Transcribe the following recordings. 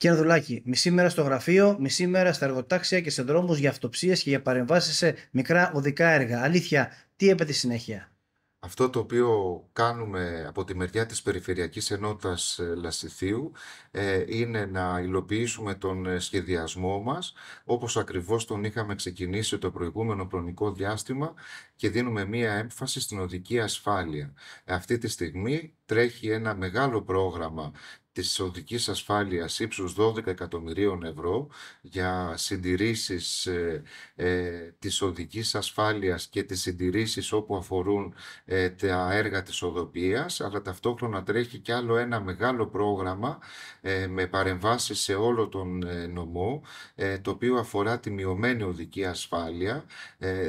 Κύριε Δουλάκη, Μισή μέρα στο γραφείο, μισή μέρα στα εργοτάξια και σε δρόμους για αυτοψίες και για παρεμβάσεις σε μικρά οδικά έργα. Αλήθεια, τι έπεται συνέχεια. Αυτό το οποίο κάνουμε από τη μεριά της Περιφερειακής Ενότητας ε, Λασιθίου ε, είναι να υλοποιήσουμε τον ε, σχεδιασμό μας όπως ακριβώς τον είχαμε ξεκινήσει το προηγούμενο χρονικό διάστημα και δίνουμε μία έμφαση στην οδική ασφάλεια. Ε, αυτή τη στιγμή τρέχει ένα μεγάλο πρόγραμμα της οδικής ασφάλειας ύψους 12 εκατομμυρίων ευρώ για συντηρήσεις ε, ε, της οδικής ασφάλειας και τις συντηρήσεις όπου αφορούν ε, τα έργα της οδοποιίας, αλλά ταυτόχρονα τρέχει και άλλο ένα μεγάλο πρόγραμμα ε, με παρεμβάσεις σε όλο τον νομό, το οποίο αφορά τη μειωμένη οδική ασφάλεια,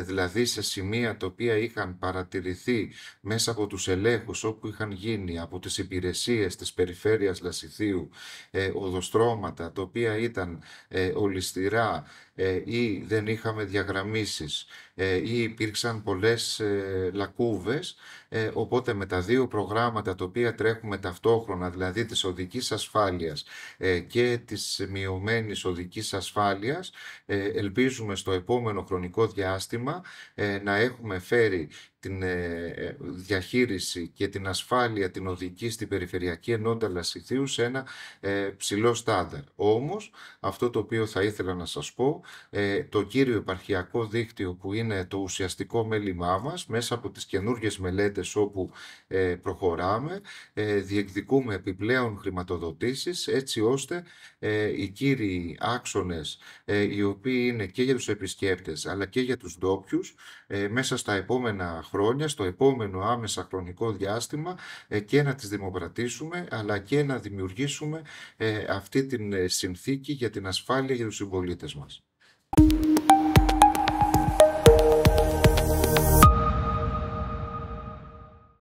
δηλαδή σε σημεία τα οποία είχαν παρατηρηθεί μέσα από τους ελέγχους όπου είχαν γίνει από τις υπηρεσίες της περιφέρειας Λασιθίου, ε, οδοστρώματα, τα οποία ήταν ε, ολιστηρά ε, ή δεν είχαμε διαγραμμίσεις ε, ή υπήρξαν πολλές ε, λακκούβες, οπότε με τα δύο προγράμματα τα οποία τρέχουμε ταυτόχρονα, δηλαδή της οδικής ασφάλειας και της μειωμένης οδικής ασφάλειας, ελπίζουμε στο επόμενο χρονικό διάστημα να έχουμε φέρει την διαχείριση και την ασφάλεια την οδική στην περιφερειακή ενότητα λασιθίου σε ένα ε, ψηλό στάνταρ. Όμως αυτό το οποίο θα ήθελα να σας πω, ε, το κύριο επαρχιακό δίκτυο που είναι το ουσιαστικό μέλημά μας μέσα από τις καινούργιες μελέτες όπου ε, προχωράμε, διεκδικούμε επιπλέον χρηματοδοτήσεις έτσι ώστε οι κύριοι άξονες οι οποίοι είναι και για τους επισκέπτες αλλά και για τους ντόπιους μέσα στα επόμενα χρόνια, στο επόμενο άμεσα χρονικό διάστημα και να τις δημοκρατήσουμε, αλλά και να δημιουργήσουμε ε, αυτή την ε, συνθήκη για την ασφάλεια για τους συμπολίτες μας.